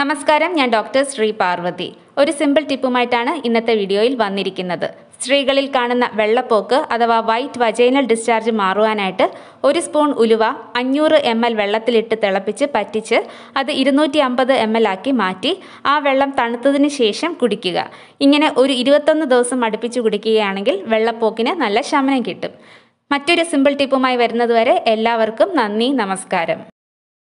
നമസ്കാരം ഞാൻ ഡോക്ടർ ശ്രീ പാർവതി ഒരു സിമ്പിൾ ടിപ്പുമായിട്ടാണ് ഇന്നത്തെ വീഡിയോയിൽ വന്നിരിക്കുന്നത് സ്ത്രീകളിൽ കാണുന്ന വെള്ളപ്പോക്ക് അഥവാ വൈറ്റ് വജൈനൽ ഡിസ്ചാർജ് മാറുവാനായിട്ട് ഒരു സ്പൂൺ ഉലുവ അഞ്ഞൂറ് എം എൽ വെള്ളത്തിലിട്ട് തിളപ്പിച്ച് പറ്റിച്ച് അത് ഇരുന്നൂറ്റി അമ്പത് എം എൽ ആക്കി മാറ്റി ആ വെള്ളം തണുത്തതിന് ശേഷം കുടിക്കുക ഇങ്ങനെ ഒരു ഇരുപത്തൊന്ന് ദിവസം അടുപ്പിച്ച് കുടിക്കുകയാണെങ്കിൽ വെള്ളപ്പോക്കിന് നല്ല ശമനം കിട്ടും മറ്റൊരു സിമ്പിൾ ടിപ്പുമായി വരുന്നതുവരെ എല്ലാവർക്കും നന്ദി നമസ്കാരം